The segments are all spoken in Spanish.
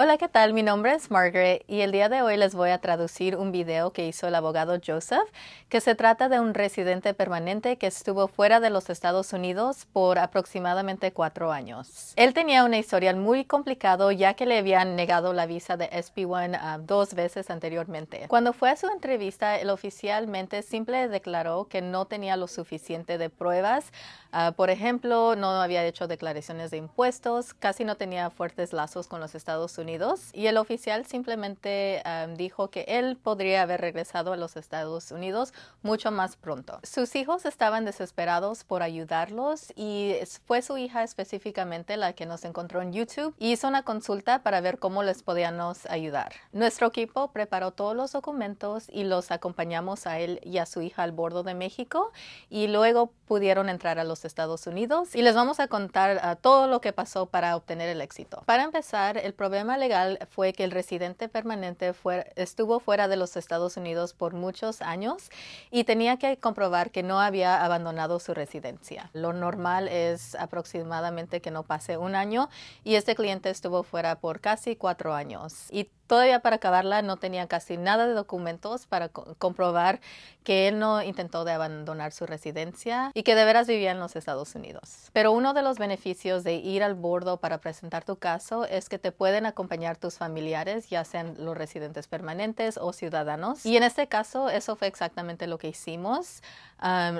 Hola, ¿qué tal? Mi nombre es Margaret y el día de hoy les voy a traducir un video que hizo el abogado Joseph, que se trata de un residente permanente que estuvo fuera de los Estados Unidos por aproximadamente cuatro años. Él tenía una historia muy complicado ya que le habían negado la visa de SP1 ah, dos veces anteriormente. Cuando fue a su entrevista, él oficialmente simple declaró que no tenía lo suficiente de pruebas. Ah, por ejemplo, no había hecho declaraciones de impuestos, casi no tenía fuertes lazos con los Estados Unidos y el oficial simplemente dijo que él podría haber regresado a los Estados Unidos mucho más pronto. Sus hijos estaban desesperados por ayudarlos y fue su hija específicamente la que nos encontró en YouTube y hizo una consulta para ver cómo les podíamos ayudar. Nuestro equipo preparó todos los documentos y los acompañamos a él y a su hija al bordo de México y luego pudieron entrar a los Estados Unidos y les vamos a contar ah, todo lo que pasó para obtener el éxito. Para empezar, el problema legal fue que el residente permanente estuvo fuera de los Estados Unidos por muchos años y tenía que comprobar que no había abandonado su residencia. Lo normal es aproximadamente que no pase un año y este cliente estuvo fuera por casi cuatro años Todavía para acabarla no tenía casi nada de documentos para comprobar que él no intentó de abandonar su residencia y que de veras vivía en los Estados Unidos. Pero uno de los beneficios de ir al bordo para presentar tu caso es que te pueden acompañar tus familiares, ya sean los residentes permanentes o ciudadanos. Y en este caso eso fue exactamente lo que hicimos.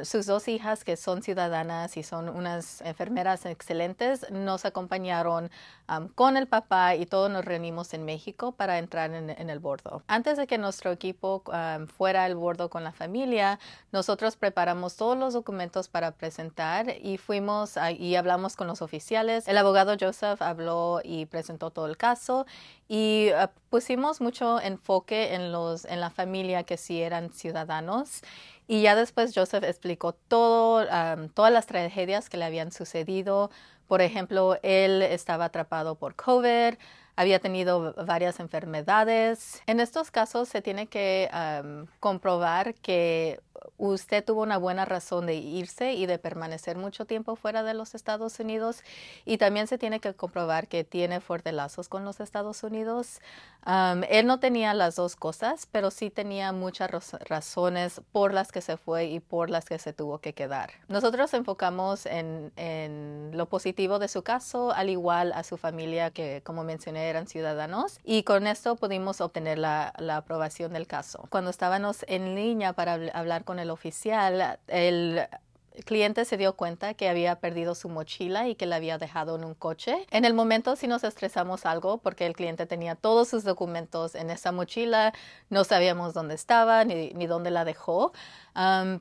sus dos hijas que son ciudadanas y son unas enfermeras excelentes nos acompañaron con el papá y todos nos reunimos en México para entrar en, el bordo. Antes de que nuestro equipo um, fuera al bordo con la familia, nosotros preparamos todos los documentos para presentar y fuimos y hablamos con los oficiales. El abogado Joseph habló y presentó todo el caso y uh, pusimos mucho enfoque en, los, en la familia que sí eran ciudadanos. Y ya después Joseph explicó todo, um, todas las tragedias que le habían sucedido. Por ejemplo, él estaba atrapado por COVID había tenido varias enfermedades. En estos casos se tiene que comprobar que usted tuvo una buena razón de irse y de permanecer mucho tiempo fuera de los Estados Unidos y también se tiene que comprobar que tiene fuertes lazos con los Estados Unidos. él no tenía las dos cosas, pero sí tenía muchas razones por las que se fue y por las que se tuvo que quedar. Nosotros enfocamos en, lo positivo de su caso, al igual a su familia que, como mencioné, eran ciudadanos y con esto pudimos obtener la, la aprobación del caso. Cuando estábamos en línea para hablar con el oficial, el cliente se dio cuenta que había perdido su mochila y que la había dejado en un coche. En el momento sí nos estresamos algo porque el cliente tenía todos sus documentos en esa mochila, no sabíamos dónde estaba ni, ni dónde la dejó,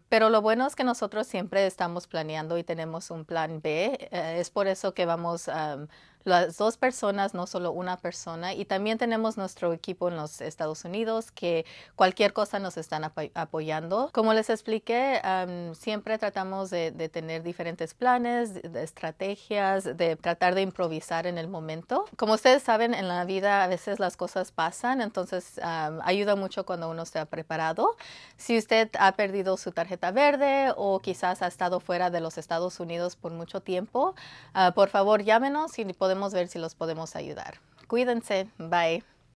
pero lo bueno es que nosotros siempre estamos planeando y tenemos un plan B, eh, es por eso que vamos... a las dos personas, no solo una persona. Y también tenemos nuestro equipo en los Estados Unidos que cualquier cosa nos están apoyando. Como les expliqué, siempre tratamos de, tener diferentes planes, de, estrategias, de tratar de improvisar en el momento. Como ustedes saben, en la vida a veces las cosas pasan, entonces ayuda mucho cuando uno está preparado. Si usted ha perdido su tarjeta verde o quizás ha estado fuera de los Estados Unidos por mucho tiempo, ah, por favor llámenos y podemos ver si los podemos ayudar. Cuídense. Bye.